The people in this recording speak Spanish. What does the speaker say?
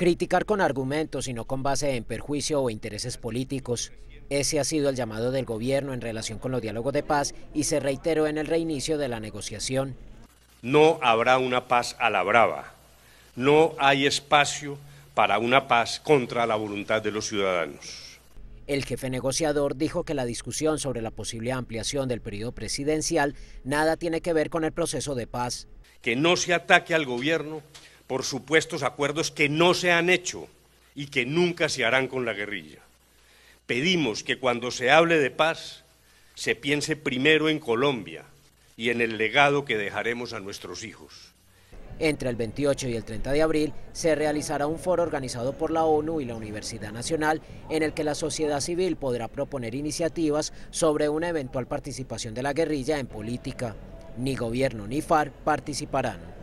Criticar con argumentos y no con base en perjuicio o intereses políticos. Ese ha sido el llamado del gobierno en relación con los diálogos de paz y se reiteró en el reinicio de la negociación. No habrá una paz a la brava. No hay espacio para una paz contra la voluntad de los ciudadanos. El jefe negociador dijo que la discusión sobre la posible ampliación del periodo presidencial nada tiene que ver con el proceso de paz. Que no se ataque al gobierno por supuestos acuerdos que no se han hecho y que nunca se harán con la guerrilla. Pedimos que cuando se hable de paz se piense primero en Colombia y en el legado que dejaremos a nuestros hijos. Entre el 28 y el 30 de abril se realizará un foro organizado por la ONU y la Universidad Nacional en el que la sociedad civil podrá proponer iniciativas sobre una eventual participación de la guerrilla en política. Ni gobierno ni FARC participarán.